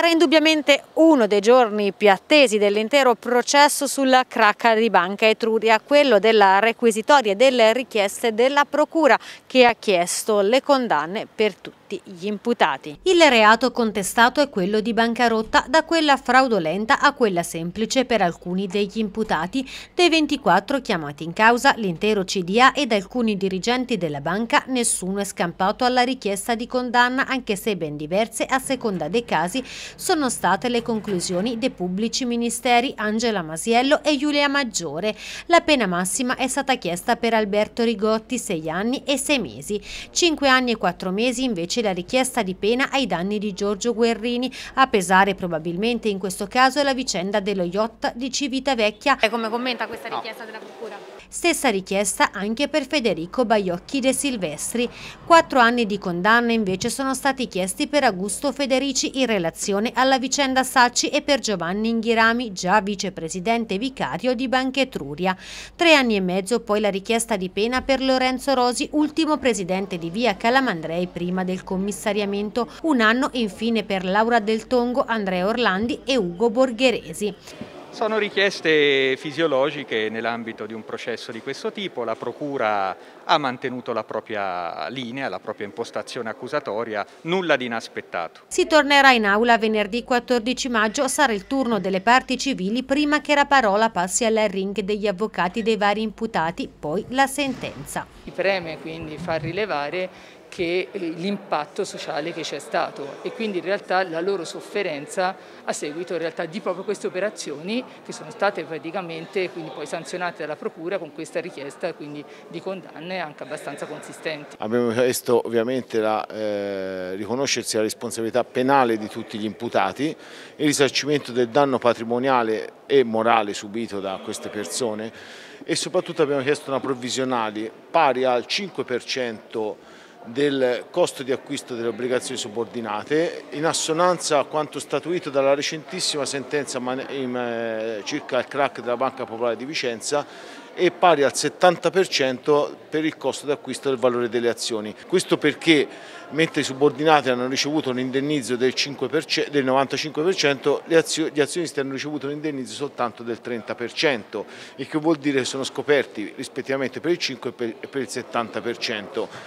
Era indubbiamente uno dei giorni più attesi dell'intero processo sulla cracca di Banca Etruria, quello della requisitoria e delle richieste della Procura che ha chiesto le condanne per tutti gli imputati. Il reato contestato è quello di bancarotta da quella fraudolenta a quella semplice per alcuni degli imputati, dei 24 chiamati in causa l'intero CDA ed alcuni dirigenti della banca, nessuno è scampato alla richiesta di condanna anche se ben diverse a seconda dei casi sono state le conclusioni dei pubblici ministeri Angela Masiello e Giulia Maggiore. La pena massima è stata chiesta per Alberto Rigotti 6 anni e 6 mesi, 5 anni e 4 mesi invece la richiesta di pena ai danni di Giorgio Guerrini, a pesare probabilmente in questo caso la vicenda dello yacht di Civitavecchia. E come commenta questa richiesta della Procura? Stessa richiesta anche per Federico Baiocchi De Silvestri. Quattro anni di condanna invece sono stati chiesti per Augusto Federici in relazione attenzione alla vicenda Sacci e per Giovanni Inghirami, già vicepresidente vicario di Banca Etruria. Tre anni e mezzo poi la richiesta di pena per Lorenzo Rosi, ultimo presidente di via Calamandrei prima del commissariamento, un anno infine per Laura Del Tongo, Andrea Orlandi e Ugo Borgheresi. Sono richieste fisiologiche nell'ambito di un processo di questo tipo, la Procura ha mantenuto la propria linea, la propria impostazione accusatoria, nulla di inaspettato. Si tornerà in aula venerdì 14 maggio, sarà il turno delle parti civili prima che la parola passi alla ring degli avvocati dei vari imputati, poi la sentenza. Mi preme quindi far rilevare che eh, l'impatto sociale che c'è stato e quindi in realtà la loro sofferenza a seguito di proprio queste operazioni che sono state praticamente poi sanzionate dalla Procura con questa richiesta quindi di condanne anche abbastanza consistenti. Abbiamo chiesto ovviamente la, eh, riconoscersi la responsabilità penale di tutti gli imputati, il risarcimento del danno patrimoniale e morale subito da queste persone e soprattutto abbiamo chiesto una provvisionale pari al 5% del costo di acquisto delle obbligazioni subordinate in assonanza a quanto statuito dalla recentissima sentenza eh, circa il crack della Banca Popolare di Vicenza e pari al 70% per il costo di acquisto del valore delle azioni. Questo perché mentre i subordinati hanno ricevuto un indennizzo del, 5%, del 95%, gli azionisti hanno ricevuto un indennizzo soltanto del 30%, il che vuol dire che sono scoperti rispettivamente per il 5% e per il 70%.